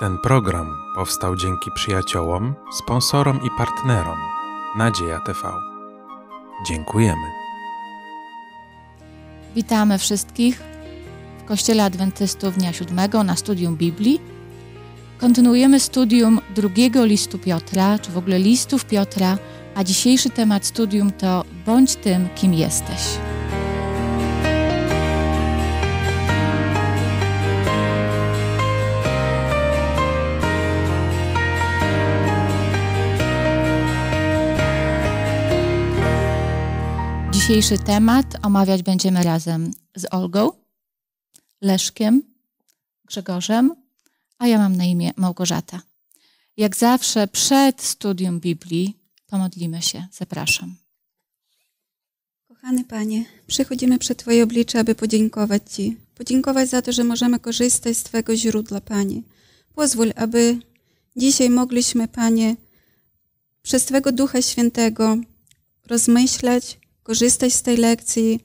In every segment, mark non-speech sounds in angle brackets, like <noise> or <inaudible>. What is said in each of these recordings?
Ten program powstał dzięki przyjaciołom, sponsorom i partnerom Nadzieja TV. Dziękujemy. Witamy wszystkich w Kościele Adwentystów Dnia Siódmego na studium Biblii. Kontynuujemy studium drugiego listu Piotra, czy w ogóle listów Piotra, a dzisiejszy temat studium to Bądź tym, kim jesteś. Dzisiejszy temat omawiać będziemy razem z Olgą, Leszkiem, Grzegorzem, a ja mam na imię Małgorzata. Jak zawsze przed studium Biblii pomodlimy się. Zapraszam. Kochany Panie, przychodzimy przed Twoje oblicze, aby podziękować Ci. Podziękować za to, że możemy korzystać z Twojego źródła, Panie. Pozwól, aby dzisiaj mogliśmy, Panie, przez Twojego Ducha Świętego rozmyślać, korzystać z tej lekcji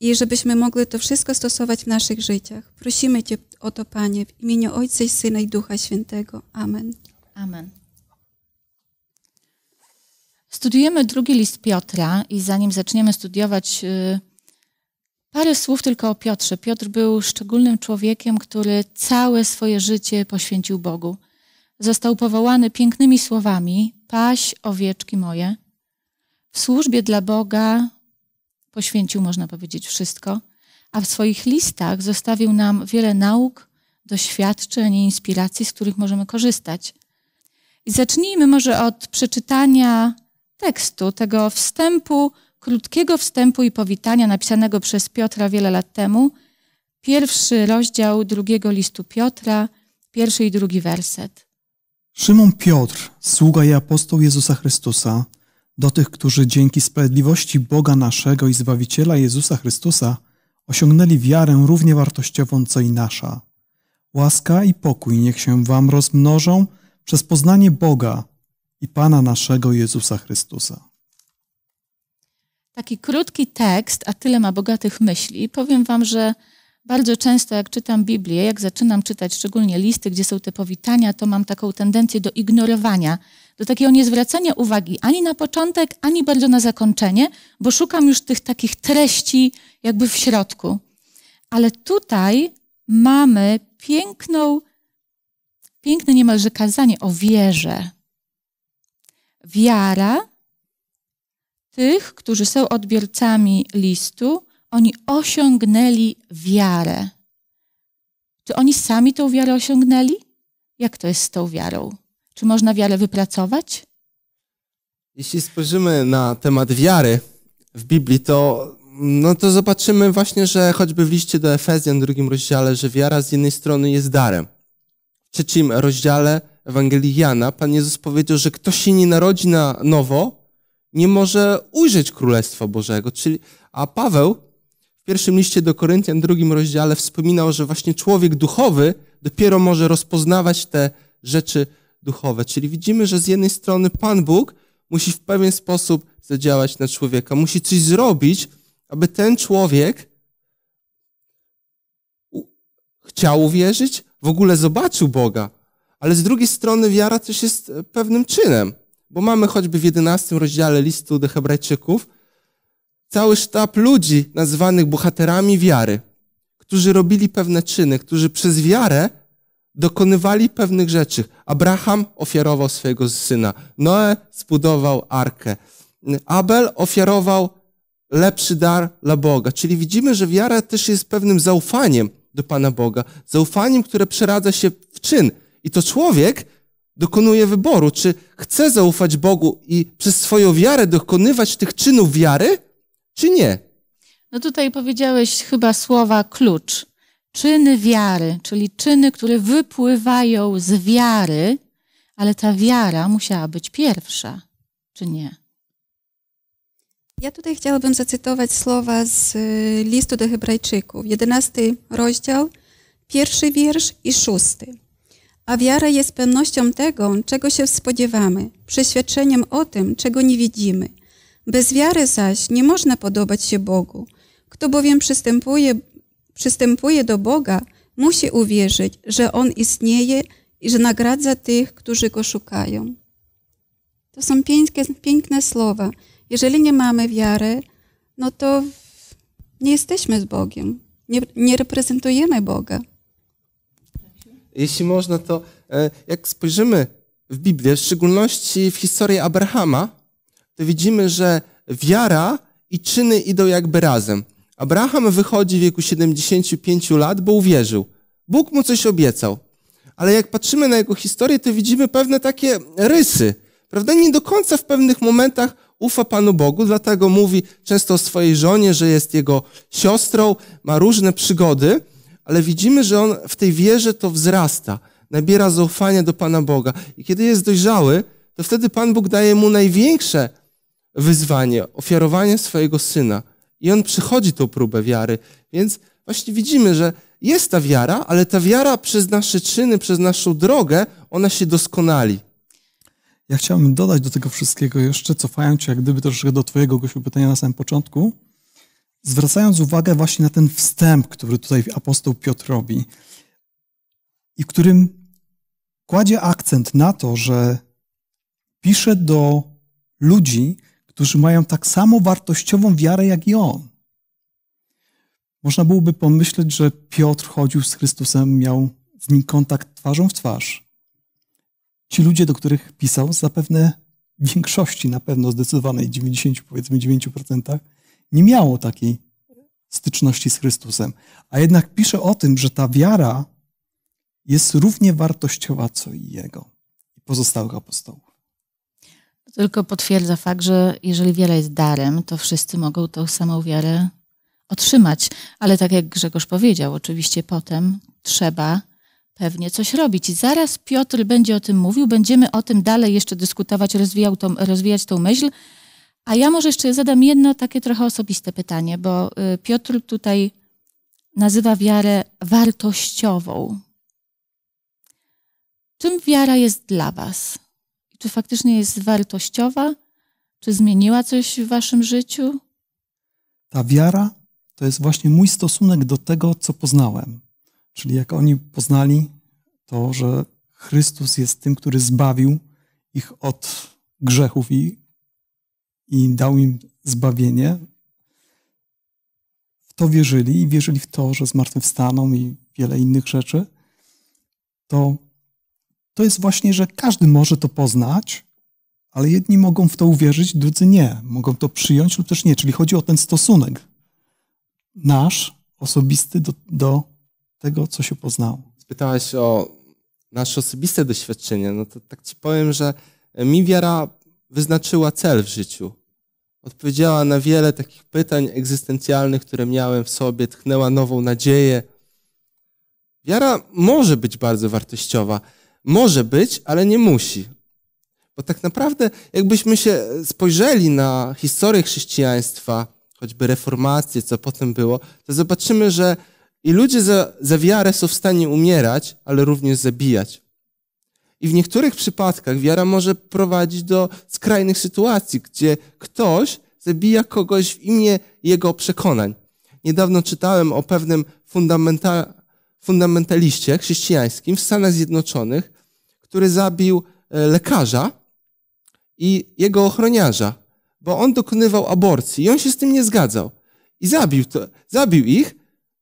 i żebyśmy mogli to wszystko stosować w naszych życiach. Prosimy Cię o to, Panie, w imieniu Ojca i Syna i Ducha Świętego. Amen. Amen. Studiujemy drugi list Piotra i zanim zaczniemy studiować, y, parę słów tylko o Piotrze. Piotr był szczególnym człowiekiem, który całe swoje życie poświęcił Bogu. Został powołany pięknymi słowami: Paś owieczki moje. W służbie dla Boga poświęcił, można powiedzieć, wszystko, a w swoich listach zostawił nam wiele nauk, doświadczeń i inspiracji, z których możemy korzystać. I zacznijmy może od przeczytania tekstu, tego wstępu, krótkiego wstępu i powitania napisanego przez Piotra wiele lat temu. Pierwszy rozdział drugiego listu Piotra, pierwszy i drugi werset. Szymon Piotr, sługa i apostoł Jezusa Chrystusa, do tych, którzy dzięki sprawiedliwości Boga naszego i Zbawiciela Jezusa Chrystusa osiągnęli wiarę równie wartościową, co i nasza. Łaska i pokój niech się wam rozmnożą przez poznanie Boga i Pana naszego Jezusa Chrystusa. Taki krótki tekst, a tyle ma bogatych myśli. Powiem wam, że bardzo często jak czytam Biblię, jak zaczynam czytać szczególnie listy, gdzie są te powitania, to mam taką tendencję do ignorowania do takiego niezwracania uwagi ani na początek, ani bardzo na zakończenie, bo szukam już tych takich treści jakby w środku. Ale tutaj mamy piękną, piękne niemalże kazanie o wierze. Wiara tych, którzy są odbiorcami listu, oni osiągnęli wiarę. Czy oni sami tą wiarę osiągnęli? Jak to jest z tą wiarą? Czy można wiarę wypracować? Jeśli spojrzymy na temat wiary w Biblii, to, no to zobaczymy właśnie, że choćby w liście do Efezjan, drugim rozdziale, że wiara z jednej strony jest darem. W trzecim rozdziale Ewangelii Jana Pan Jezus powiedział, że kto się nie narodzi na nowo, nie może ujrzeć Królestwa Bożego. Czyli, a Paweł w pierwszym liście do Koryntian, drugim rozdziale wspominał, że właśnie człowiek duchowy dopiero może rozpoznawać te rzeczy duchowe. Czyli widzimy, że z jednej strony Pan Bóg musi w pewien sposób zadziałać na człowieka, musi coś zrobić, aby ten człowiek chciał uwierzyć, w ogóle zobaczył Boga. Ale z drugiej strony wiara też jest e, pewnym czynem, bo mamy choćby w 11 rozdziale listu do Hebrajczyków cały sztab ludzi nazwanych bohaterami wiary, którzy robili pewne czyny, którzy przez wiarę dokonywali pewnych rzeczy. Abraham ofiarował swojego syna, Noe zbudował arkę, Abel ofiarował lepszy dar dla Boga. Czyli widzimy, że wiara też jest pewnym zaufaniem do Pana Boga, zaufaniem, które przeradza się w czyn. I to człowiek dokonuje wyboru, czy chce zaufać Bogu i przez swoją wiarę dokonywać tych czynów wiary, czy nie. No tutaj powiedziałeś chyba słowa klucz czyny wiary, czyli czyny, które wypływają z wiary, ale ta wiara musiała być pierwsza, czy nie? Ja tutaj chciałabym zacytować słowa z y, listu do Hebrajczyków, 11 rozdział, pierwszy wiersz i szósty. A wiara jest pewnością tego, czego się spodziewamy, przeświadczeniem o tym, czego nie widzimy. Bez wiary zaś nie można podobać się Bogu. Kto bowiem przystępuje przystępuje do Boga, musi uwierzyć, że On istnieje i że nagradza tych, którzy Go szukają. To są piękne, piękne słowa. Jeżeli nie mamy wiary, no to nie jesteśmy z Bogiem. Nie, nie reprezentujemy Boga. Jeśli można, to e, jak spojrzymy w Biblię, w szczególności w historię Abrahama, to widzimy, że wiara i czyny idą jakby razem. Abraham wychodzi w wieku 75 lat, bo uwierzył. Bóg mu coś obiecał. Ale jak patrzymy na jego historię, to widzimy pewne takie rysy. Prawda? Nie do końca w pewnych momentach ufa Panu Bogu, dlatego mówi często o swojej żonie, że jest jego siostrą, ma różne przygody, ale widzimy, że on w tej wierze to wzrasta, nabiera zaufania do Pana Boga. I kiedy jest dojrzały, to wtedy Pan Bóg daje mu największe wyzwanie ofiarowanie swojego syna. I on przychodzi tą próbę wiary. Więc właśnie widzimy, że jest ta wiara, ale ta wiara przez nasze czyny, przez naszą drogę, ona się doskonali. Ja chciałbym dodać do tego wszystkiego jeszcze, cofając się jak gdyby troszeczkę do twojego, Gosiu, pytania na samym początku, zwracając uwagę właśnie na ten wstęp, który tutaj apostoł Piotr robi i którym kładzie akcent na to, że pisze do ludzi, którzy mają tak samo wartościową wiarę jak i on. Można byłoby pomyśleć, że Piotr chodził z Chrystusem, miał z nim kontakt twarzą w twarz. Ci ludzie, do których pisał, zapewne w większości, na pewno zdecydowanej 90, powiedzmy 9%, nie miało takiej styczności z Chrystusem. A jednak pisze o tym, że ta wiara jest równie wartościowa co i jego i pozostałych apostołów tylko potwierdza fakt, że jeżeli wiara jest darem, to wszyscy mogą tą samą wiarę otrzymać. Ale tak jak Grzegorz powiedział, oczywiście potem trzeba pewnie coś robić. I zaraz Piotr będzie o tym mówił, będziemy o tym dalej jeszcze dyskutować, rozwijał tą, rozwijać tą myśl. A ja może jeszcze zadam jedno takie trochę osobiste pytanie, bo y, Piotr tutaj nazywa wiarę wartościową. Czym wiara jest dla Was? czy faktycznie jest wartościowa? Czy zmieniła coś w waszym życiu? Ta wiara to jest właśnie mój stosunek do tego, co poznałem. Czyli jak oni poznali to, że Chrystus jest tym, który zbawił ich od grzechów i, i dał im zbawienie, w to wierzyli i wierzyli w to, że zmartwychwstaną i wiele innych rzeczy, to to jest właśnie, że każdy może to poznać, ale jedni mogą w to uwierzyć, drudzy nie. Mogą to przyjąć lub też nie. Czyli chodzi o ten stosunek nasz, osobisty do, do tego, co się poznało. Spytałaś o nasze osobiste doświadczenie. No to tak ci powiem, że mi wiara wyznaczyła cel w życiu. Odpowiedziała na wiele takich pytań egzystencjalnych, które miałem w sobie, tchnęła nową nadzieję. Wiara może być bardzo wartościowa. Może być, ale nie musi. Bo tak naprawdę, jakbyśmy się spojrzeli na historię chrześcijaństwa, choćby reformację, co potem było, to zobaczymy, że i ludzie za, za wiarę są w stanie umierać, ale również zabijać. I w niektórych przypadkach wiara może prowadzić do skrajnych sytuacji, gdzie ktoś zabija kogoś w imię jego przekonań. Niedawno czytałem o pewnym fundamenta, fundamentaliście chrześcijańskim w Stanach Zjednoczonych, który zabił e, lekarza i jego ochroniarza, bo on dokonywał aborcji i on się z tym nie zgadzał. I zabił, to, zabił ich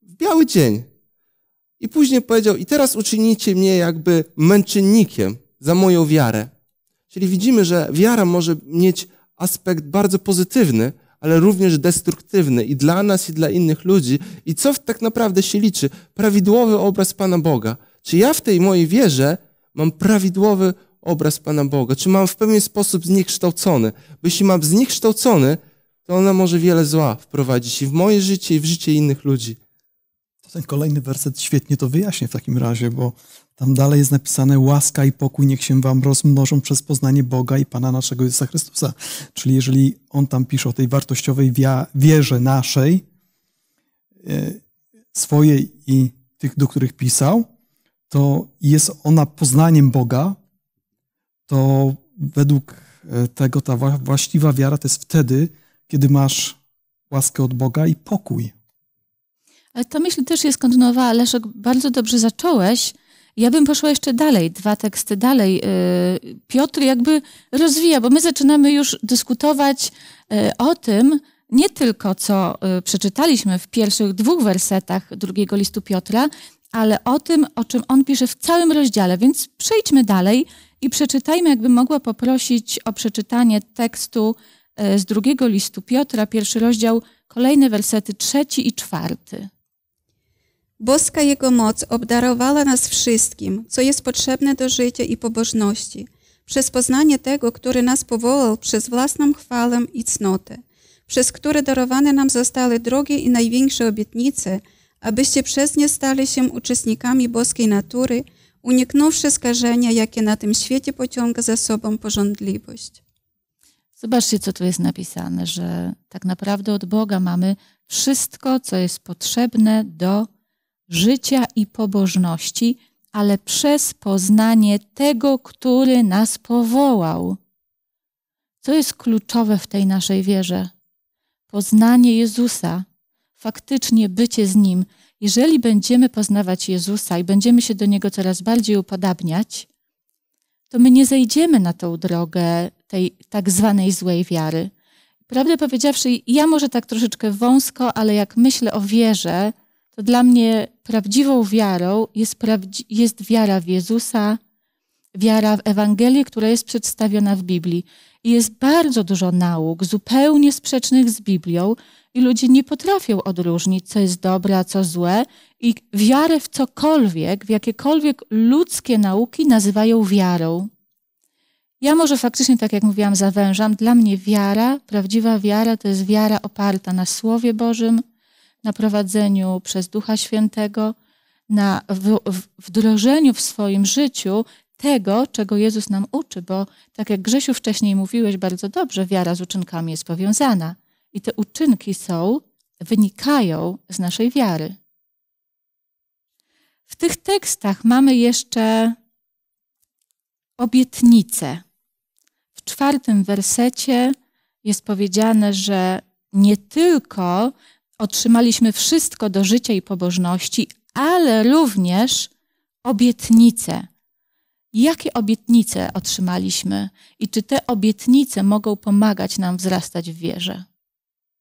w biały dzień. I później powiedział: I teraz uczynicie mnie jakby męczennikiem za moją wiarę. Czyli widzimy, że wiara może mieć aspekt bardzo pozytywny, ale również destruktywny i dla nas, i dla innych ludzi. I co tak naprawdę się liczy? Prawidłowy obraz Pana Boga. Czy ja w tej mojej wierze mam prawidłowy obraz Pana Boga? Czy mam w pewien sposób zniekształcony? Bo jeśli mam zniekształcony, to ona może wiele zła wprowadzić i w moje życie, i w życie innych ludzi. To ten kolejny werset świetnie to wyjaśnia w takim razie, bo tam dalej jest napisane łaska i pokój niech się wam rozmnożą przez poznanie Boga i Pana naszego Jezusa Chrystusa. Czyli jeżeli on tam pisze o tej wartościowej wierze naszej, e, swojej i tych, do których pisał, to jest ona poznaniem Boga, to według e, tego ta właściwa wiara to jest wtedy, kiedy masz łaskę od Boga i pokój. Ale ta myśl też jest kontynuowała. Leszek, bardzo dobrze zacząłeś. Ja bym poszła jeszcze dalej, dwa teksty dalej. E, Piotr jakby rozwija, bo my zaczynamy już dyskutować e, o tym, nie tylko co przeczytaliśmy w pierwszych dwóch wersetach drugiego listu Piotra, ale o tym, o czym on pisze w całym rozdziale. Więc przejdźmy dalej i przeczytajmy, jakbym mogła poprosić o przeczytanie tekstu e, z drugiego listu Piotra, pierwszy rozdział, kolejne wersety trzeci i czwarty. Boska Jego moc obdarowała nas wszystkim, co jest potrzebne do życia i pobożności, przez poznanie tego, który nas powołał przez własną chwałę i cnotę, przez które darowane nam zostały drogie i największe obietnice – abyście przez nie stali się uczestnikami boskiej natury, uniknąwszy skażenia, jakie na tym świecie pociąga za sobą porządliwość. Zobaczcie, co tu jest napisane, że tak naprawdę od Boga mamy wszystko, co jest potrzebne do życia i pobożności, ale przez poznanie tego, który nas powołał. Co jest kluczowe w tej naszej wierze? Poznanie Jezusa, faktycznie bycie z Nim, jeżeli będziemy poznawać Jezusa i będziemy się do Niego coraz bardziej upodabniać, to my nie zejdziemy na tą drogę tej tak zwanej złej wiary. Prawdę powiedziawszy, ja może tak troszeczkę wąsko, ale jak myślę o wierze, to dla mnie prawdziwą wiarą jest, prawdzi- jest wiara w Jezusa, wiara w Ewangelię, która jest przedstawiona w Biblii. Jest bardzo dużo nauk zupełnie sprzecznych z Biblią i ludzie nie potrafią odróżnić, co jest dobre, a co złe i wiarę w cokolwiek, w jakiekolwiek ludzkie nauki nazywają wiarą. Ja może faktycznie, tak jak mówiłam, zawężam. Dla mnie wiara, prawdziwa wiara, to jest wiara oparta na Słowie Bożym, na prowadzeniu przez Ducha Świętego, na wdrożeniu w swoim życiu tego, czego Jezus nam uczy, bo tak jak Grzesiu wcześniej mówiłeś bardzo dobrze, wiara z uczynkami jest powiązana i te uczynki są, wynikają z naszej wiary. W tych tekstach mamy jeszcze obietnice. W czwartym wersecie jest powiedziane, że nie tylko otrzymaliśmy wszystko do życia i pobożności, ale również obietnice jakie obietnice otrzymaliśmy i czy te obietnice mogą pomagać nam wzrastać w wierze?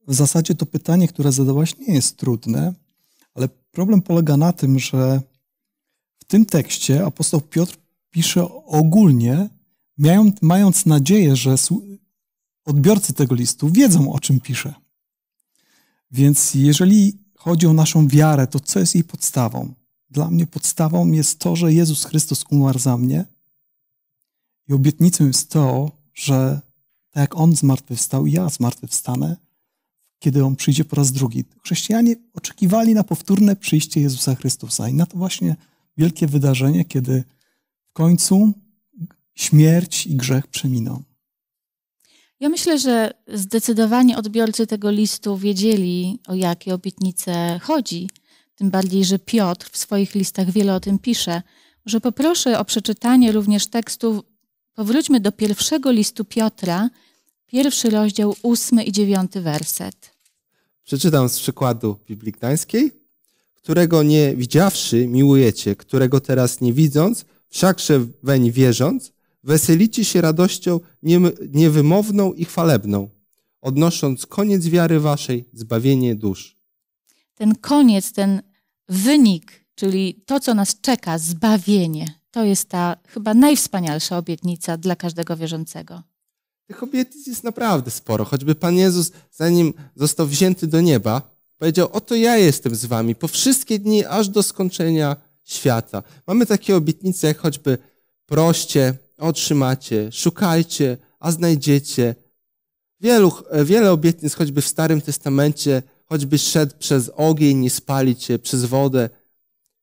W zasadzie to pytanie, które zadałaś, nie jest trudne, ale problem polega na tym, że w tym tekście apostoł Piotr pisze ogólnie, mając nadzieję, że odbiorcy tego listu wiedzą, o czym pisze. Więc jeżeli chodzi o naszą wiarę, to co jest jej podstawą? Dla mnie podstawą jest to, że Jezus Chrystus umarł za mnie i obietnicą jest to, że tak jak On zmartwychwstał, ja zmartwychwstanę, kiedy On przyjdzie po raz drugi. Chrześcijanie oczekiwali na powtórne przyjście Jezusa Chrystusa i na to właśnie wielkie wydarzenie, kiedy w końcu śmierć i grzech przeminą. Ja myślę, że zdecydowanie odbiorcy tego listu wiedzieli, o jakie obietnice chodzi. Tym bardziej, że Piotr w swoich listach wiele o tym pisze. Że poproszę o przeczytanie również tekstu. Powróćmy do pierwszego listu Piotra, pierwszy rozdział, ósmy i dziewiąty werset. Przeczytam z przykładu Biblii Gdańskiej. Którego nie widziawszy, miłujecie, którego teraz nie widząc, wszakże weń wierząc, weselicie się radością niewymowną i chwalebną, odnosząc koniec wiary waszej, zbawienie dusz. Ten koniec, ten wynik, czyli to, co nas czeka, zbawienie, to jest ta chyba najwspanialsza obietnica dla każdego wierzącego. Tych obietnic jest naprawdę sporo. Choćby Pan Jezus, zanim został wzięty do nieba, powiedział: Oto ja jestem z wami po wszystkie dni, aż do skończenia świata. Mamy takie obietnice, jak choćby proście, otrzymacie, szukajcie, a znajdziecie. Wielu, wiele obietnic, choćby w Starym Testamencie, choćbyś szedł przez ogień, nie spali cię, przez wodę,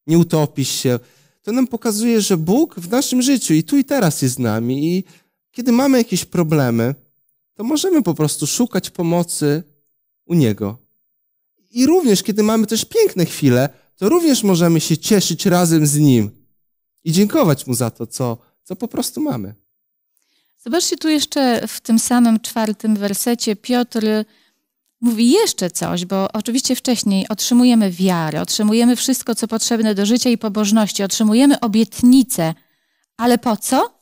nie utopisz się. To nam pokazuje, że Bóg w naszym życiu i tu i teraz jest z nami. I kiedy mamy jakieś problemy, to możemy po prostu szukać pomocy u Niego. I również, kiedy mamy też piękne chwile, to również możemy się cieszyć razem z Nim i dziękować Mu za to, co, co po prostu mamy. Zobaczcie tu jeszcze w tym samym czwartym wersecie. Piotr mówi jeszcze coś, bo oczywiście wcześniej otrzymujemy wiarę, otrzymujemy wszystko, co potrzebne do życia i pobożności, otrzymujemy obietnice. Ale po co?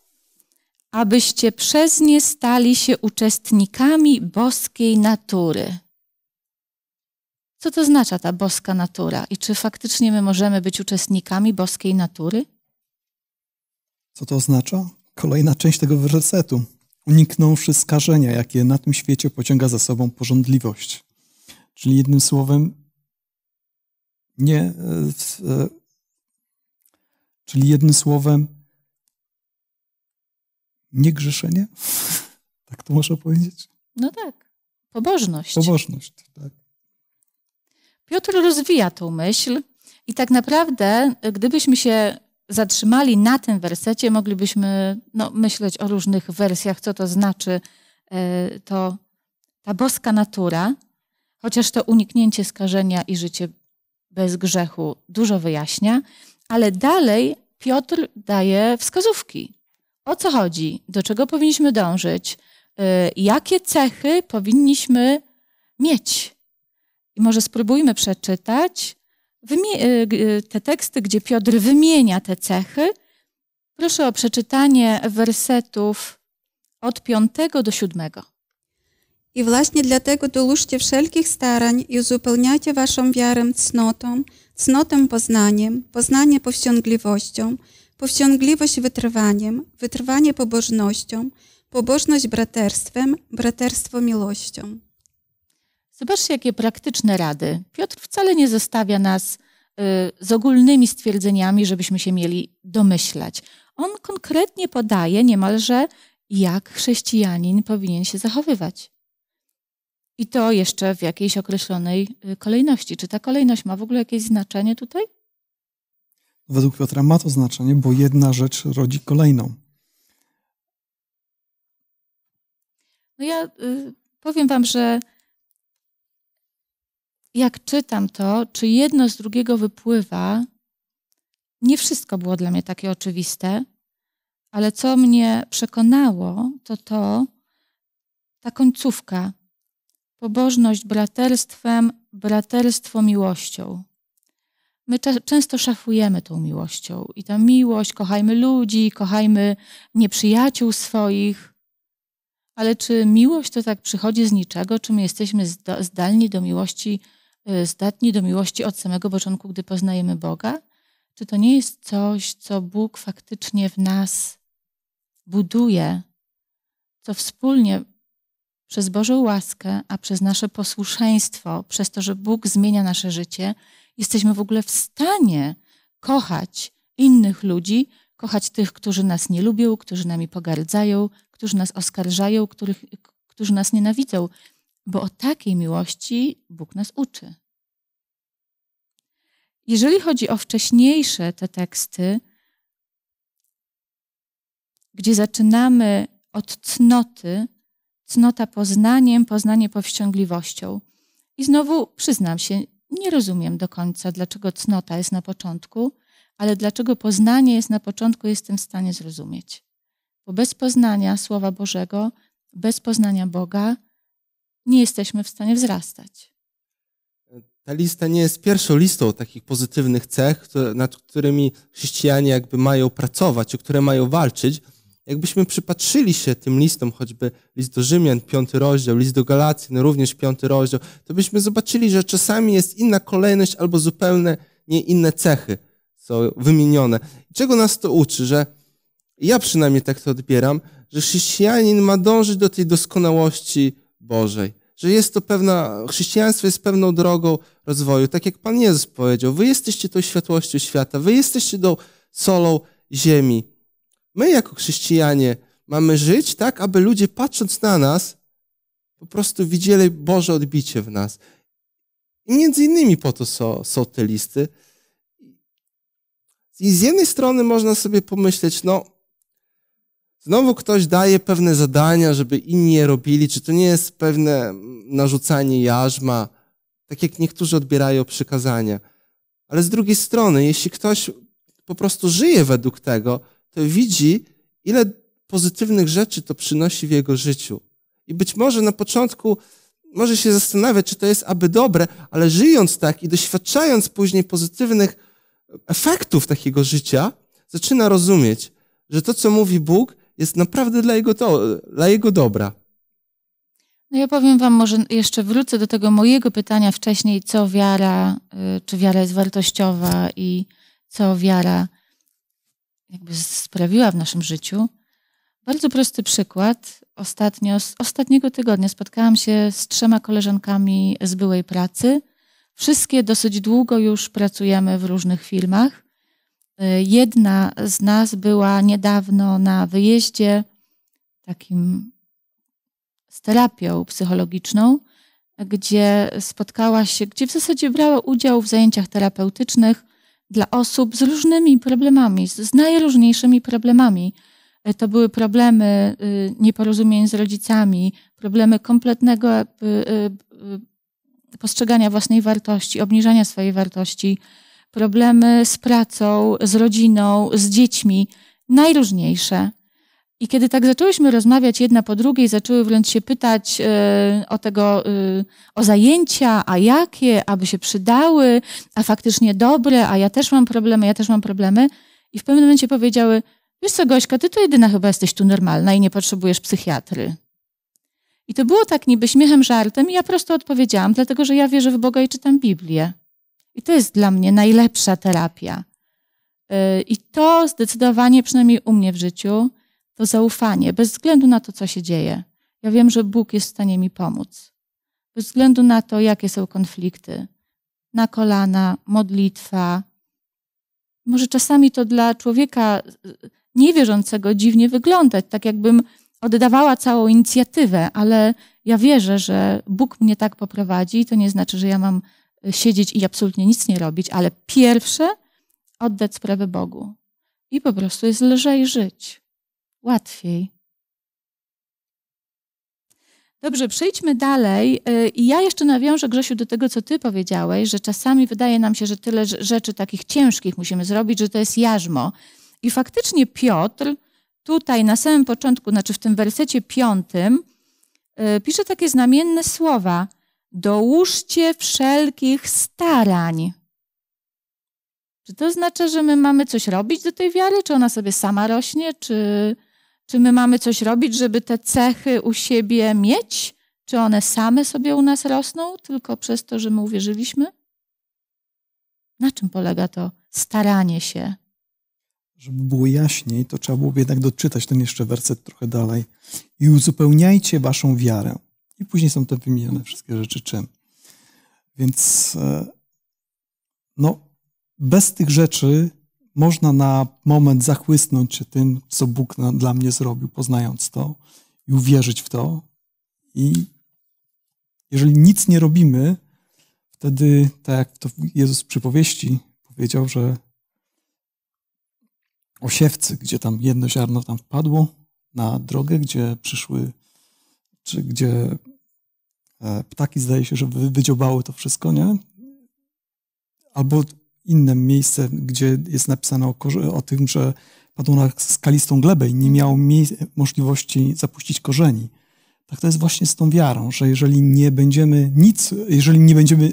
Abyście przez nie stali się uczestnikami boskiej natury. Co to znaczy ta boska natura i czy faktycznie my możemy być uczestnikami boskiej natury? Co to oznacza? Kolejna część tego wersetu uniknąwszy skażenia, jakie na tym świecie pociąga za sobą porządliwość. Czyli jednym słowem, nie. E, e, czyli jednym słowem, niegrzeszenie? <laughs> tak to można powiedzieć? No tak. Pobożność. Pobożność, tak. Piotr rozwija tą myśl i tak naprawdę, e, gdybyśmy się zatrzymali na tym wersecie, moglibyśmy no, myśleć o różnych wersjach, co to znaczy e, to, ta boska natura, chociaż to uniknięcie skażenia i życie bez grzechu dużo wyjaśnia, ale dalej Piotr daje wskazówki. O co chodzi? Do czego powinniśmy dążyć? E, jakie cechy powinniśmy mieć? I może spróbujmy przeczytać Y, y, te teksty, gdzie Piotr wymienia te cechy, proszę o przeczytanie wersetów od 5 do 7. I właśnie dlatego dołóżcie wszelkich starań i uzupełniajcie waszą wiarę cnotą, cnotę poznaniem, poznanie powściągliwością, powściągliwość wytrwaniem, wytrwanie pobożnością, pobożność braterstwem, braterstwo miłością. Zobaczcie, jakie praktyczne rady. Piotr wcale nie zostawia nas y, z ogólnymi stwierdzeniami, żebyśmy się mieli domyślać. On konkretnie podaje niemalże, jak chrześcijanin powinien się zachowywać. I to jeszcze w jakiejś określonej y, kolejności. Czy ta kolejność ma w ogóle jakieś znaczenie tutaj? Według Piotra ma to znaczenie, bo jedna rzecz rodzi kolejną. No ja y, powiem Wam, że jak czytam to, czy jedno z drugiego wypływa, nie wszystko było dla mnie takie oczywiste, ale co mnie przekonało, to to, ta końcówka. Pobożność braterstwem, braterstwo miłością. My często szafujemy tą miłością i ta miłość, kochajmy ludzi, kochajmy nieprzyjaciół swoich. Ale czy miłość to tak przychodzi z niczego? Czy my jesteśmy zdalni do miłości Y, zdatni do miłości od samego początku, gdy poznajemy Boga? Czy to nie jest coś, co Bóg faktycznie w nas buduje, co wspólnie przez Bożą łaskę, a przez nasze posłuszeństwo, przez to, że Bóg zmienia nasze życie, jesteśmy w ogóle w stanie kochać innych ludzi, kochać tych, którzy nas nie lubią, którzy nami pogardzają, którzy nas oskarżają, których, którzy nas nienawidzą bo o takiej miłości Bóg nas uczy. Jeżeli chodzi o wcześniejsze te teksty, gdzie zaczynamy od cnoty, cnota poznaniem, poznanie powściągliwością. I znowu przyznam się, nie rozumiem do końca, dlaczego cnota jest na początku, ale dlaczego poznanie jest na początku, jestem w stanie zrozumieć. Bo bez poznania Słowa Bożego, bez poznania Boga, nie jesteśmy w stanie wzrastać. Ta lista nie jest pierwszą listą takich pozytywnych cech, nad którymi chrześcijanie jakby mają pracować, o które mają walczyć. Jakbyśmy przypatrzyli się tym listom, choćby list do Rzymian, piąty rozdział, list do no również piąty rozdział, to byśmy zobaczyli, że czasami jest inna kolejność albo zupełnie inne cechy są wymienione. Czego nas to uczy? Że ja przynajmniej tak to odbieram, że chrześcijanin ma dążyć do tej doskonałości Bożej. Że jest to pewna, chrześcijaństwo jest pewną drogą rozwoju. Tak jak Pan Jezus powiedział, wy jesteście tą światłością świata, wy jesteście tą solą ziemi. My jako chrześcijanie mamy żyć tak, aby ludzie patrząc na nas, po prostu widzieli Boże odbicie w nas. I między innymi po to są, są te listy. I z jednej strony można sobie pomyśleć, no Znowu ktoś daje pewne zadania, żeby inni je robili. Czy to nie jest pewne narzucanie jarzma, tak jak niektórzy odbierają przykazania? Ale z drugiej strony, jeśli ktoś po prostu żyje według tego, to widzi, ile pozytywnych rzeczy to przynosi w jego życiu. I być może na początku może się zastanawiać, czy to jest aby dobre, ale żyjąc tak i doświadczając później pozytywnych efektów takiego życia, zaczyna rozumieć, że to, co mówi Bóg, jest naprawdę dla jego, to, dla jego dobra. No ja powiem Wam, może jeszcze wrócę do tego mojego pytania wcześniej, co wiara, y, czy wiara jest wartościowa i co wiara jakby sprawiła w naszym życiu. Bardzo prosty przykład. Ostatnio, z ostatniego tygodnia spotkałam się z trzema koleżankami z byłej pracy. Wszystkie dosyć długo już pracujemy w różnych firmach. Y, jedna z nas była niedawno na wyjeździe takim z terapią psychologiczną, gdzie spotkała się, gdzie w zasadzie brała udział w zajęciach terapeutycznych dla osób z różnymi problemami, z najróżniejszymi problemami. Y, to były problemy y, nieporozumień z rodzicami, problemy kompletnego postrzegania własnej wartości, obniżania swojej wartości, problemy z pracą, z rodziną, z dziećmi, najróżniejsze. I kiedy tak zaczęłyśmy rozmawiać jedna po drugiej, zaczęły wręcz się pytać y, o tego, y, o zajęcia, a jakie, aby się przydały, a faktycznie dobre, a ja też mam problemy, ja też mam problemy. I w pewnym momencie powiedziały, wiesz co Gośka, ty to jedyna chyba jesteś tu normalna i nie potrzebujesz psychiatry. I to było tak niby śmiechem, żartem i ja prosto odpowiedziałam, dlatego że ja wierzę w Boga i czytam Biblię. I to jest dla mnie najlepsza terapia. Y, I to zdecydowanie, przynajmniej u mnie w życiu, to zaufanie, bez względu na to, co się dzieje. Ja wiem, że Bóg jest w stanie mi pomóc. Bez względu na to, jakie są konflikty. Na kolana, modlitwa. Może czasami to dla człowieka y, niewierzącego dziwnie wyglądać, tak jakbym oddawała całą inicjatywę, ale ja wierzę, że Bóg mnie tak poprowadzi i to nie znaczy, że ja mam siedzieć i absolutnie nic nie robić, ale pierwsze oddać sprawę Bogu. I po prostu jest lżej żyć. Łatwiej. Dobrze, przejdźmy dalej. Y, I ja jeszcze nawiążę, Grzesiu, do tego, co ty powiedziałeś, że czasami wydaje nam się, że tyle rzeczy takich ciężkich musimy zrobić, że to jest jarzmo. I faktycznie Piotr tutaj na samym początku, znaczy w tym wersecie piątym, y, pisze takie znamienne słowa – dołóżcie wszelkich starań. Czy to znaczy, że my mamy coś robić do tej wiary? Czy ona sobie sama rośnie? Czy, czy my mamy coś robić, żeby te cechy u siebie mieć? Czy one same sobie u nas rosną tylko przez to, że my uwierzyliśmy? Na czym polega to staranie się? Żeby było jaśniej, to trzeba byłoby jednak doczytać ten jeszcze werset trochę dalej. I uzupełniajcie waszą wiarę i później są te wymienione wszystkie rzeczy czym. Więc e, no, bez tych rzeczy można na moment zachłysnąć się tym, co Bóg na, dla mnie zrobił, poznając to i uwierzyć w to. I jeżeli nic nie robimy, wtedy, tak jak to Jezus w przypowieści powiedział, że osiewcy, gdzie tam jedno ziarno tam wpadło, na drogę, gdzie przyszły czy gdzie e, ptaki zdaje się, że wydziobały to wszystko, nie? Albo inne miejsce, gdzie jest napisane o, o tym, że padło na skalistą glebę i nie miał możliwości zapuścić korzeni. Tak to jest właśnie z tą wiarą, że jeżeli nie będziemy nic, jeżeli nie będziemy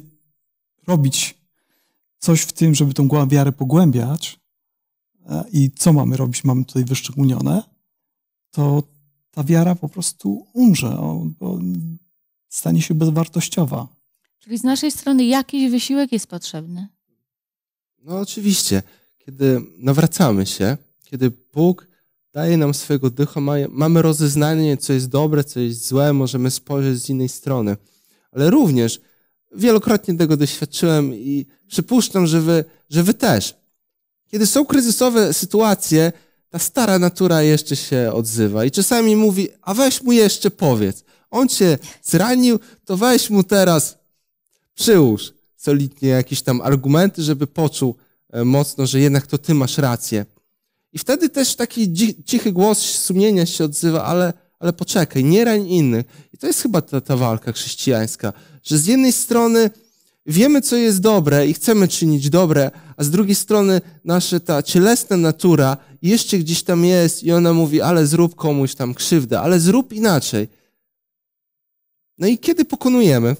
robić coś w tym, żeby tą wiarę pogłębiać e, i co mamy robić, mamy tutaj wyszczególnione, to ta wiara po prostu umrze, bo stanie się bezwartościowa. Czyli z naszej strony jakiś wysiłek jest potrzebny. No oczywiście. Kiedy nawracamy się, kiedy Bóg daje nam swojego ducha, mamy rozeznanie, co jest dobre, co jest złe, możemy spojrzeć z innej strony. Ale również wielokrotnie tego doświadczyłem i przypuszczam, że wy, że wy też. Kiedy są kryzysowe sytuacje, ta stara natura jeszcze się odzywa i czasami mówi, a weź mu jeszcze powiedz. On cię zranił, to weź mu teraz przyłóż solidnie jakieś tam argumenty, żeby poczuł e, mocno, że jednak to ty masz rację. I wtedy też taki cichy głos sumienia się odzywa, ale, ale poczekaj, nie rań innych. I to jest chyba ta, ta walka chrześcijańska, że z jednej strony wiemy, co jest dobre i chcemy czynić dobre, a z drugiej strony nasza ta cielesna natura jeszcze gdzieś tam jest i ona mówi, ale zrób komuś tam krzywdę, ale zrób inaczej. No i kiedy pokonujemy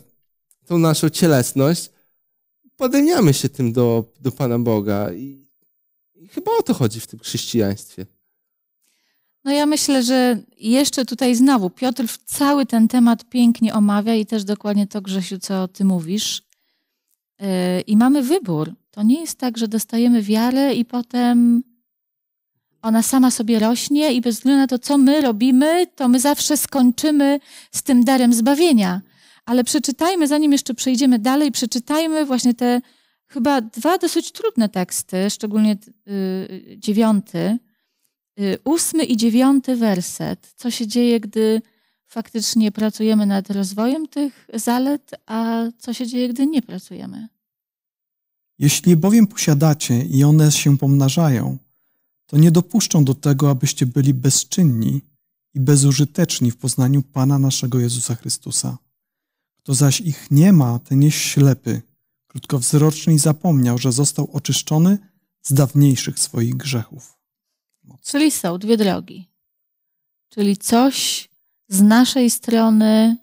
tą naszą cielesność, podejmiamy się tym do, do Pana Boga i, i chyba o to chodzi w tym chrześcijaństwie. No ja myślę, że jeszcze tutaj znowu Piotr cały ten temat pięknie omawia i też dokładnie to, Grzesiu, co ty mówisz. Y, I mamy wybór. To nie jest tak, że dostajemy wiarę i potem ona sama sobie rośnie i bez względu na to, co my robimy, to my zawsze skończymy z tym darem zbawienia. Ale przeczytajmy, zanim jeszcze przejdziemy dalej, przeczytajmy właśnie te chyba dwa dosyć trudne teksty, szczególnie y, dziewiąty, y, ósmy i dziewiąty werset. Co się dzieje, gdy faktycznie pracujemy nad rozwojem tych zalet, a co się dzieje, gdy nie pracujemy. Jeśli bowiem posiadacie i one się pomnażają, to nie dopuszczą do tego, abyście byli bezczynni i bezużyteczni w poznaniu Pana naszego Jezusa Chrystusa. Kto zaś ich nie ma, ten jest ślepy, krótkowzroczny i zapomniał, że został oczyszczony z dawniejszych swoich grzechów. Czyli są dwie drogi. Czyli coś z naszej strony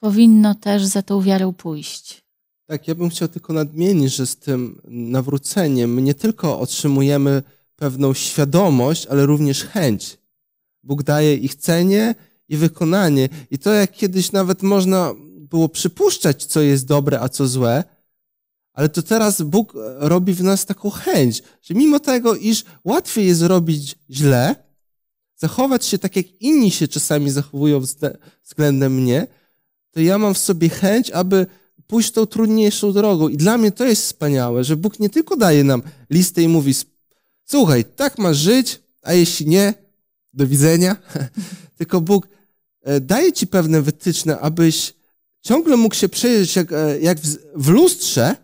powinno też za tą wiarą pójść. Tak, ja bym chciał tylko nadmienić, że z tym nawróceniem my nie tylko otrzymujemy pewną świadomość, ale również chęć. Bóg daje i chcenie, i wykonanie. I to, jak kiedyś nawet można było przypuszczać, co jest dobre, a co złe, ale to teraz Bóg robi w nas taką chęć, że mimo tego, iż łatwiej jest robić źle, zachować się tak, jak inni się czasami zachowują względem mnie, to ja mam w sobie chęć, aby pójść tą trudniejszą drogą. I dla mnie to jest wspaniałe, że Bóg nie tylko daje nam listę i mówi: Słuchaj, tak masz żyć, a jeśli nie, do widzenia. <laughs> tylko Bóg e, daje ci pewne wytyczne, abyś ciągle mógł się przejrzeć jak, e, jak w, lustrze,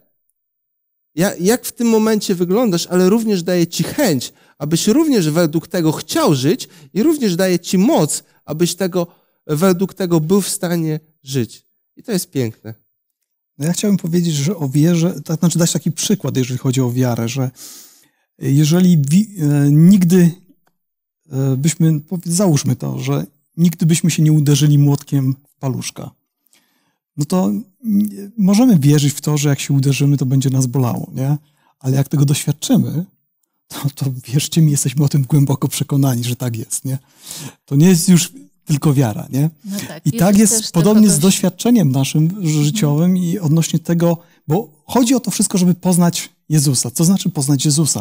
jak, jak w tym momencie wyglądasz, ale również daje ci chęć, abyś również według tego chciał żyć i również daje ci moc, abyś tego, według tego był w stanie żyć. I to jest piękne. No ja chciałbym powiedzieć, że o wierze, to znaczy dać taki przykład, jeżeli chodzi o wiarę, że jeżeli wi- e, nigdy e, byśmy, załóżmy to, że nigdy byśmy się nie uderzyli młotkiem w paluszka, no to możemy wierzyć w to, że jak się uderzymy, to będzie nas bolało, nie? Ale jak tego doświadczymy, to, no to wierzcie mi, jesteśmy o tym głęboko przekonani, że tak jest. Nie? To nie jest już tylko wiara. Nie? No tak, I tak jest podobnie kogoś... z doświadczeniem naszym mhm. życiowym i odnośnie tego, bo chodzi o to wszystko, żeby poznać Jezusa. Co znaczy poznać Jezusa?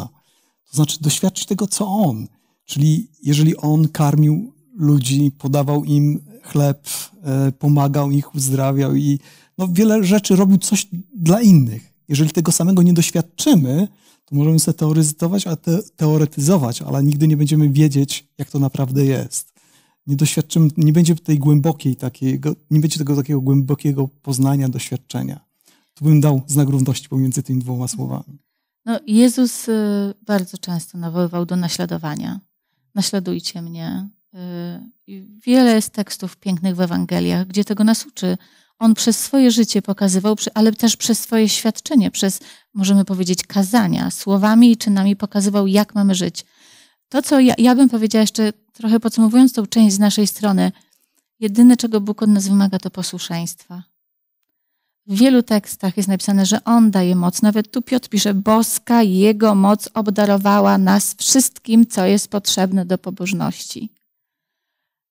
To znaczy doświadczyć tego, co On. Czyli jeżeli On karmił ludzi, podawał im chleb, e, pomagał ich, uzdrawiał i no, wiele rzeczy robił coś dla innych. Jeżeli tego samego nie doświadczymy, to możemy sobie teoryzować, a te, teoretyzować, ale nigdy nie będziemy wiedzieć, jak to naprawdę jest. Nie doświadczymy, nie będzie tej głębokiej takiego, nie będzie tego takiego głębokiego poznania, doświadczenia. Tu bym dał znak równości pomiędzy tymi dwoma słowami. No, Jezus y, bardzo często nawoływał do naśladowania. Naśladujcie mnie. Y, wiele jest tekstów pięknych w Ewangeliach, gdzie tego nas uczy. On przez swoje życie pokazywał, ale też przez swoje świadczenie, przez, możemy powiedzieć, kazania, słowami i czynami pokazywał, jak mamy żyć. To, co ja, ja bym powiedziała jeszcze, trochę podsumowując tą część z naszej strony, jedyne, czego Bóg od nas wymaga, to posłuszeństwa. W wielu tekstach jest napisane, że On daje moc. Nawet tu Piotr pisze, boska Jego moc obdarowała nas wszystkim, co jest potrzebne do pobożności.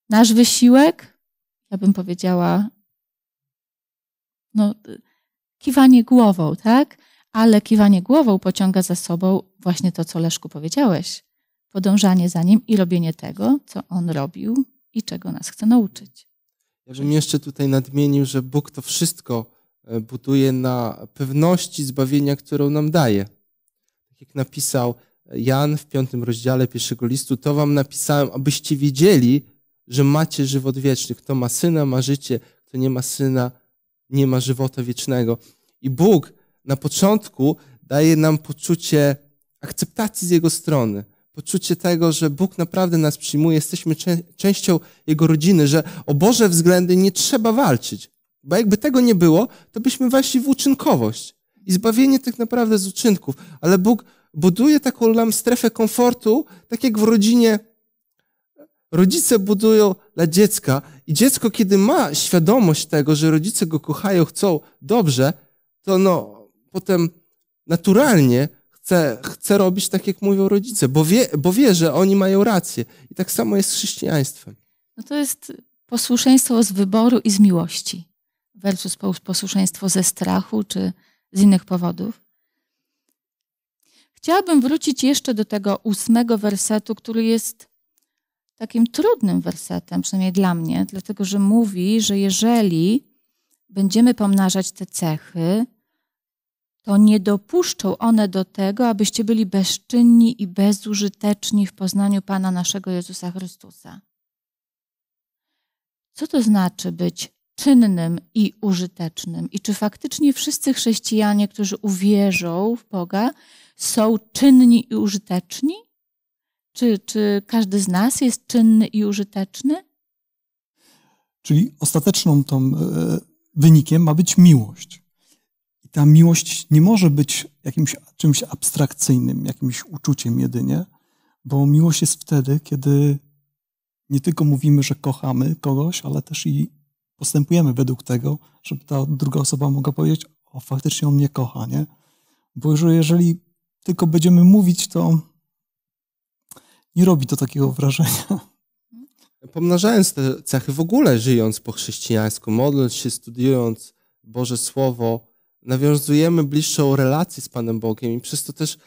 Nasz wysiłek, ja bym powiedziała, no, kiwanie głową, tak? Ale kiwanie głową pociąga za sobą właśnie to, co Leszku powiedziałeś. Podążanie za nim i robienie tego, co on robił i czego nas chce nauczyć. Ja bym jeszcze tutaj nadmienił, że Bóg to wszystko e, buduje na pewności zbawienia, którą nam daje. Tak jak napisał e, Jan w piątym rozdziale pierwszego listu, to wam napisałem, abyście wiedzieli, że macie żywot wieczny. Kto ma syna, ma życie. Kto nie ma syna, nie ma żywota wiecznego. I Bóg na początku daje nam poczucie akceptacji z Jego strony, poczucie tego, że Bóg naprawdę nas przyjmuje, jesteśmy częścią Jego rodziny, że o Boże względy nie trzeba walczyć. Bo jakby tego nie było, to byśmy weszli w uczynkowość i zbawienie tych tak naprawdę z uczynków. Ale Bóg buduje taką nam strefę komfortu, tak jak w rodzinie rodzice budują dla dziecka i dziecko, kiedy ma świadomość tego, że rodzice go kochają, chcą dobrze, to no, potem naturalnie chce, chce robić tak, jak mówią rodzice, bo wie, bo wie, że oni mają rację. I tak samo jest z chrześcijaństwem. No to jest posłuszeństwo z wyboru i z miłości versus posłuszeństwo ze strachu czy z innych powodów. Chciałabym wrócić jeszcze do tego ósmego wersetu, który jest takim trudnym wersetem, przynajmniej dla mnie, dlatego że mówi, że jeżeli będziemy pomnażać te cechy, to nie dopuszczą one do tego, abyście byli bezczynni i bezużyteczni w poznaniu Pana naszego Jezusa Chrystusa. Co to znaczy być czynnym i użytecznym? I czy faktycznie wszyscy chrześcijanie, którzy uwierzą w Boga, są czynni i użyteczni? Czy, czy każdy z nas jest czynny i użyteczny? Czyli ostateczną tą e, wynikiem ma być miłość. I ta miłość nie może być jakimś czymś abstrakcyjnym, jakimś uczuciem jedynie, bo miłość jest wtedy, kiedy nie tylko mówimy, że kochamy kogoś, ale też i postępujemy według tego, żeby ta druga osoba mogła powiedzieć, o, faktycznie on mnie kocha, nie? Bo jeżeli tylko będziemy mówić, to nie robi to takiego wrażenia. Pomnażając te cechy, w ogóle żyjąc po chrześcijańsku, modląc się, studiując Boże Słowo, nawiązujemy bliższą relację z Panem Bogiem i przez to też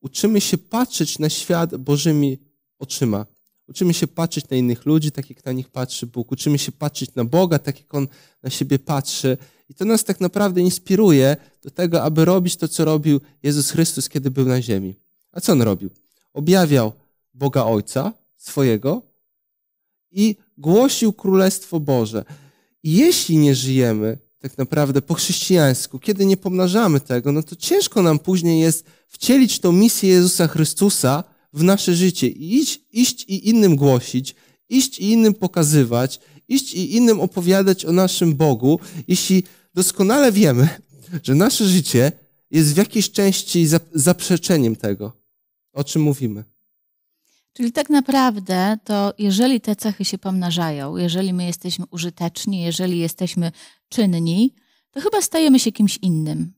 uczymy się patrzeć na świat Bożymi oczyma. Uczymy się patrzeć na innych ludzi, tak jak na nich patrzy Bóg. Uczymy się patrzeć na Boga, tak jak On na siebie patrzy. I to nas tak naprawdę inspiruje do tego, aby robić to, co robił Jezus Chrystus, kiedy był na ziemi. A co On robił? Objawiał Boga Ojca swojego i głosił Królestwo Boże. I jeśli nie żyjemy tak naprawdę po chrześcijańsku, kiedy nie pomnażamy tego, no to ciężko nam później jest wcielić tą misję Jezusa Chrystusa w nasze życie i iść, iść i innym głosić, iść i innym pokazywać, iść i innym opowiadać o naszym Bogu, jeśli doskonale wiemy, że nasze życie jest w jakiejś części zaprzeczeniem tego, o czym mówimy. Czyli tak naprawdę to jeżeli te cechy się pomnażają, jeżeli my jesteśmy użyteczni, jeżeli jesteśmy czynni, to chyba stajemy się kimś innym.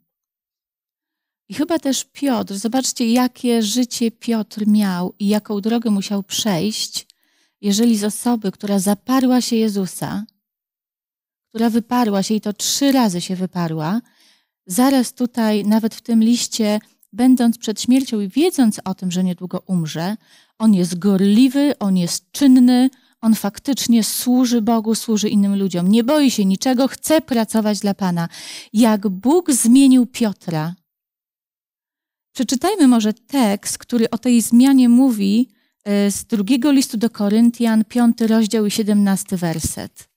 I chyba też Piotr, zobaczcie, jakie życie Piotr miał i jaką drogę musiał przejść, jeżeli z osoby, która zaparła się Jezusa, która wyparła się i to trzy razy się wyparła, zaraz tutaj, nawet w tym liście, będąc przed śmiercią i wiedząc o tym, że niedługo umrze, on jest gorliwy, on jest czynny, on faktycznie służy Bogu, służy innym ludziom. Nie boi się niczego, chce pracować dla Pana. Jak Bóg zmienił Piotra. Przeczytajmy może tekst, który o tej zmianie mówi e, z drugiego listu do Koryntian, 5 rozdział i 17 werset.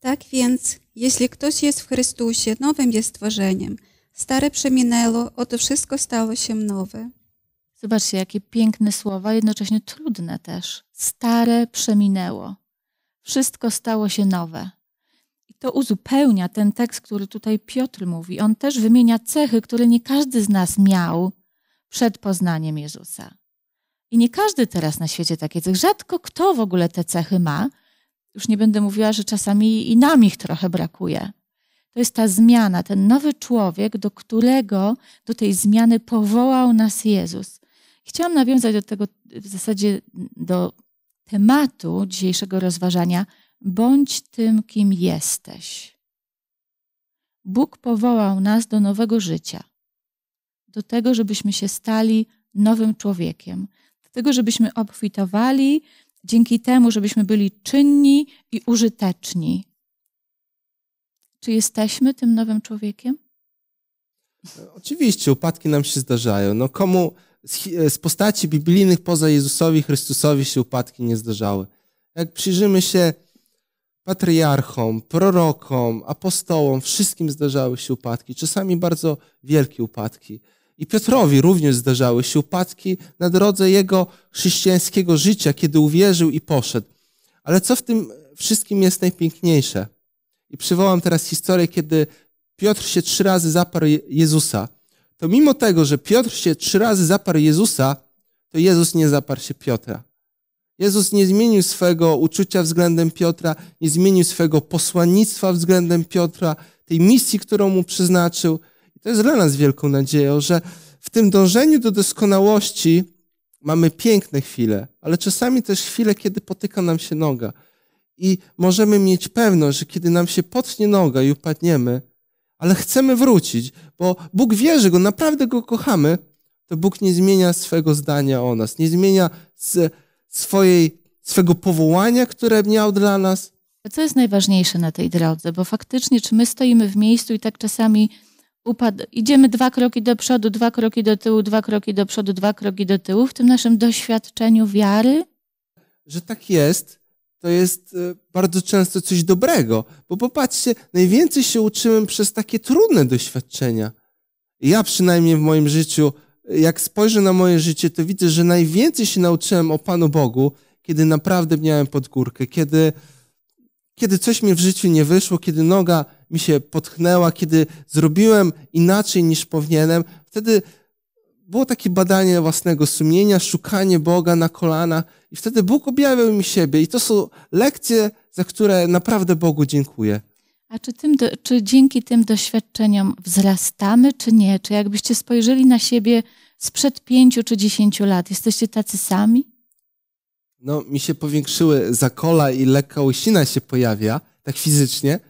Tak więc, jeśli ktoś jest w Chrystusie, nowym jest stworzeniem. Stare przeminęło, oto wszystko stało się nowe. Zobaczcie, jakie piękne słowa, jednocześnie trudne też. Stare przeminęło. Wszystko stało się nowe. I to uzupełnia ten tekst, który tutaj Piotr mówi. On też wymienia cechy, które nie każdy z nas miał przed poznaniem Jezusa. I nie każdy teraz na świecie takie cechy. Rzadko kto w ogóle te cechy ma. Już nie będę mówiła, że czasami i nam ich trochę brakuje. To jest ta zmiana, ten nowy człowiek, do którego, do tej zmiany powołał nas Jezus. Chciałam nawiązać do tego w zasadzie do tematu dzisiejszego rozważania: bądź tym, kim jesteś. Bóg powołał nas do nowego życia, do tego, żebyśmy się stali nowym człowiekiem, do tego, żebyśmy obfitowali, dzięki temu, żebyśmy byli czynni i użyteczni. Czy jesteśmy tym nowym człowiekiem? Oczywiście, upadki nam się zdarzają. No komu, E, z, postaci biblijnych poza Jezusowi Chrystusowi się upadki nie zdarzały. Jak przyjrzymy się patriarchom, prorokom, apostołom, wszystkim zdarzały się upadki, czasami bardzo wielkie upadki. I Piotrowi również zdarzały się upadki na drodze jego chrześcijańskiego życia, kiedy uwierzył i poszedł. Ale co w tym wszystkim jest najpiękniejsze? I przywołam teraz historię, kiedy Piotr się trzy razy zaparł Jezusa to mimo tego, że Piotr się trzy razy zaparł Jezusa, to Jezus nie zaparł się Piotra. Jezus nie zmienił swego uczucia względem Piotra, nie zmienił swego posłannictwa względem Piotra, tej misji, którą mu przeznaczył. I to jest dla nas wielką nadzieją, że w tym dążeniu do doskonałości mamy piękne chwile, ale czasami też chwile, kiedy potyka nam się noga. I możemy mieć pewność, że kiedy nam się potnie noga i upadniemy, ale chcemy wrócić, bo Bóg wie, że go naprawdę go kochamy, to Bóg nie zmienia swego zdania o nas, nie zmienia swojej, swego powołania, które miał dla nas. A co jest najważniejsze na tej drodze? Bo faktycznie, czy my stoimy w miejscu i tak czasami upad... idziemy dwa kroki do przodu, dwa kroki do tyłu, dwa kroki do przodu, dwa kroki do tyłu w tym naszym doświadczeniu wiary? Że tak jest, to jest e, bardzo często coś dobrego, bo popatrzcie, najwięcej się uczyłem przez takie trudne doświadczenia. Ja przynajmniej w moim życiu, jak spojrzę na moje życie, to widzę, że najwięcej się nauczyłem o Panu Bogu, kiedy naprawdę miałem podgórkę, kiedy, kiedy coś mi w życiu nie wyszło, kiedy noga mi się potchnęła, kiedy zrobiłem inaczej niż powinienem, wtedy było takie badanie własnego sumienia, szukanie Boga na kolana i wtedy Bóg objawiał mi siebie i to są lekcje, za które naprawdę Bogu dziękuję. A czy, tym, czy dzięki tym doświadczeniom wzrastamy, czy nie? Czy jakbyście spojrzeli na siebie sprzed pięciu czy dziesięciu lat, jesteście tacy sami? No, mi się powiększyły zakola i lekka łysina się pojawia, tak fizycznie,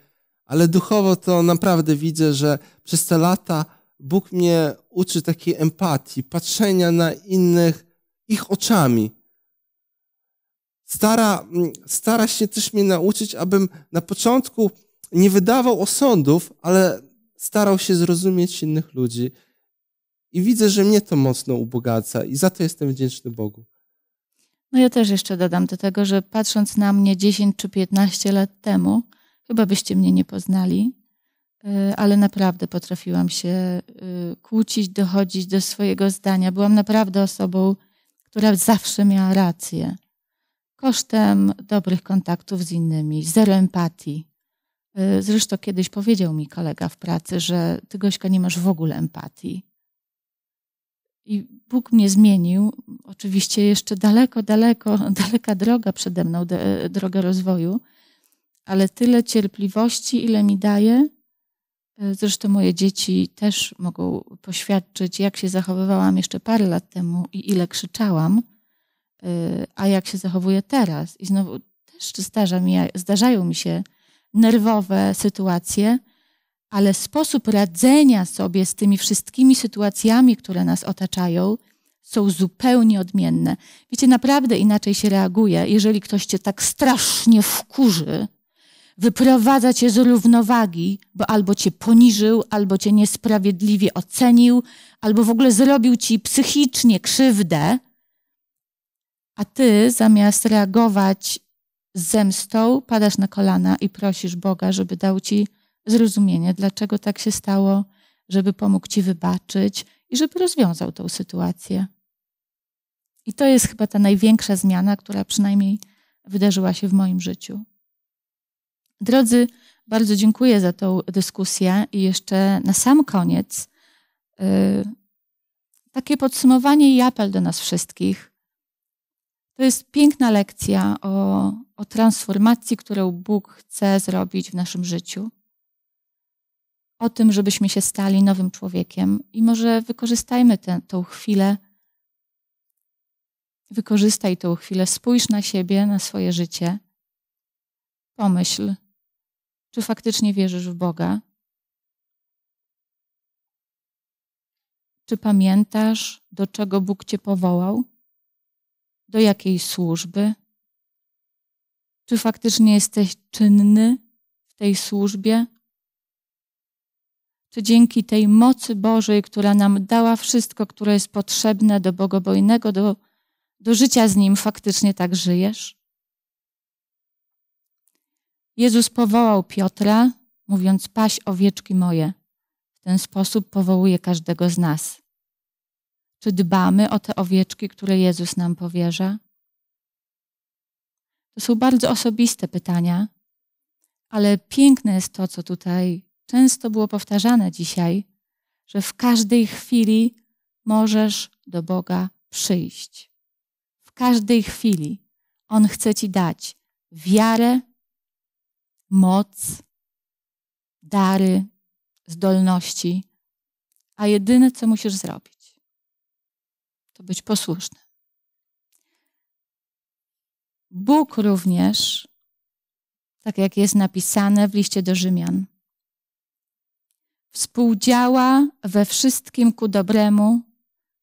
ale duchowo to naprawdę widzę, że przez te lata Bóg mnie uczy takiej empatii, patrzenia na innych ich oczami. Stara, mm, stara się też mnie nauczyć, abym na początku nie wydawał osądów, ale starał się zrozumieć innych ludzi. I widzę, że mnie to mocno ubogaca i za to jestem wdzięczny Bogu. No ja też jeszcze dodam do tego, że patrząc na mnie 10 czy 15 lat temu, chyba byście mnie nie poznali, E, ale naprawdę potrafiłam się e, kłócić, dochodzić do swojego zdania. Byłam naprawdę osobą, która zawsze miała rację. Kosztem dobrych kontaktów z innymi, zero empatii. E, zresztą kiedyś powiedział mi kolega w pracy, że ty Gośka nie masz w ogóle empatii. I Bóg mnie zmienił. Oczywiście jeszcze daleko, daleko, <laughs> daleka droga przede mną, droga rozwoju, ale tyle cierpliwości, ile mi daje, E, zresztą moje dzieci też mogą poświadczyć, jak się zachowywałam jeszcze parę lat temu i ile krzyczałam, e, a jak się zachowuję teraz. I znowu też zdarza mi, zdarzają mi się nerwowe sytuacje, ale sposób radzenia sobie z tymi wszystkimi sytuacjami, które nas otaczają, są zupełnie odmienne. Wiecie, naprawdę inaczej się reaguje, jeżeli ktoś cię tak strasznie wkurzy, wyprowadza cię z równowagi, bo albo cię poniżył, albo cię niesprawiedliwie ocenił, albo w ogóle zrobił ci psychicznie krzywdę, a ty zamiast reagować z zemstą, padasz na kolana i prosisz Boga, żeby dał ci zrozumienie, dlaczego tak się stało, żeby pomógł ci wybaczyć i żeby rozwiązał tą sytuację. I to jest chyba ta największa zmiana, która przynajmniej wydarzyła się w moim życiu. Drodzy, bardzo dziękuję za tą dyskusję i jeszcze na sam koniec y, takie podsumowanie i apel do nas wszystkich. To jest piękna lekcja o, o transformacji, którą Bóg chce zrobić w naszym życiu. O tym, żebyśmy się stali nowym człowiekiem i może wykorzystajmy tę chwilę. Wykorzystaj tę chwilę, spójrz na siebie, na swoje życie. Pomyśl, czy faktycznie wierzysz w Boga? Czy pamiętasz, do czego Bóg Cię powołał? Do jakiej służby? Czy faktycznie jesteś czynny w tej służbie? Czy dzięki tej mocy Bożej, która nam dała wszystko, które jest potrzebne do bogobojnego, do, do życia z Nim, faktycznie tak żyjesz? Jezus powołał Piotra, mówiąc: Paś owieczki moje. W ten sposób powołuje każdego z nas. Czy dbamy o te owieczki, które Jezus nam powierza? To są bardzo osobiste pytania, ale piękne jest to, co tutaj często było powtarzane dzisiaj, że w każdej chwili możesz do Boga przyjść. W każdej chwili On chce Ci dać wiarę, moc, dary, zdolności, a jedyne, co musisz zrobić, to być posłuszny. Bóg również, tak jak jest napisane w liście do Rzymian, współdziała we wszystkim ku dobremu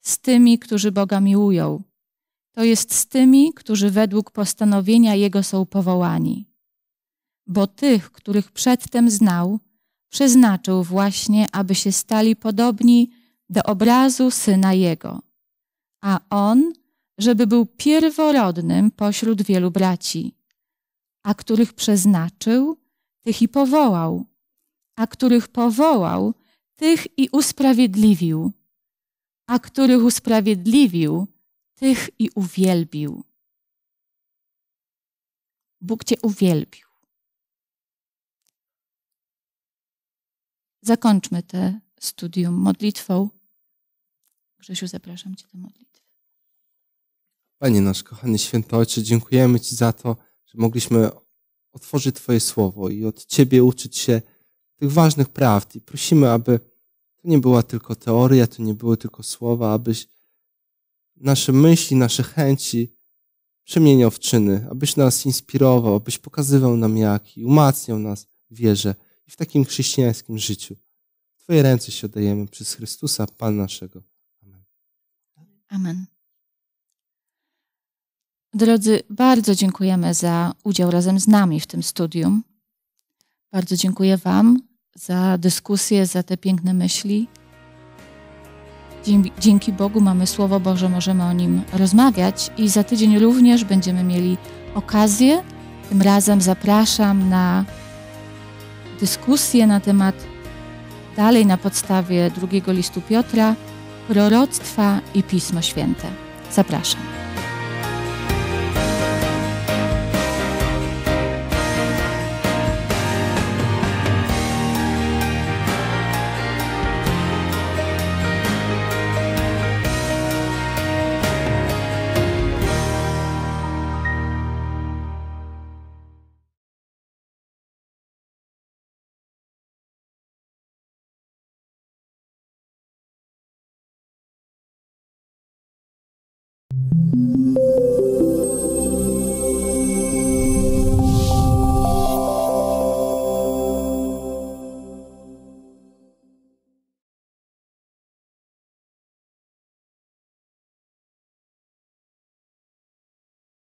z tymi, którzy Boga miłują, to jest z tymi, którzy według postanowienia Jego są powołani bo tych, których przedtem znał, przeznaczył właśnie, aby się stali podobni do obrazu syna jego, a on, żeby był pierworodnym pośród wielu braci, a których przeznaczył, tych i powołał, a których powołał, tych i usprawiedliwił, a których usprawiedliwił, tych i uwielbił. Bóg Cię uwielbił. Zakończmy te studium modlitwą. Grzesiu, zapraszam Cię do modlitwy. Panie nasz kochany święty Ojcze, dziękujemy Ci za to, że mogliśmy otworzyć Twoje słowo i od Ciebie uczyć się tych ważnych prawd. I prosimy, aby to nie była tylko teoria, to nie były tylko słowa, abyś nasze myśli, nasze chęci przemieniał w czyny, abyś nas inspirował, abyś pokazywał nam jak i umacniał nas w wierze i w takim chrześcijańskim życiu. Twoje ręce się oddajemy przez Chrystusa, Pan naszego. Amen. Amen. Drodzy, bardzo dziękujemy za udział razem z nami w tym studium. Bardzo dziękuję Wam za dyskusję, za te piękne myśli. Dzięki Bogu mamy Słowo Boże, możemy o nim rozmawiać i za tydzień również będziemy mieli okazję. Tym razem zapraszam na dyskusję na temat dalej na podstawie drugiego listu Piotra, proroctwa i Pismo Święte. Zapraszam.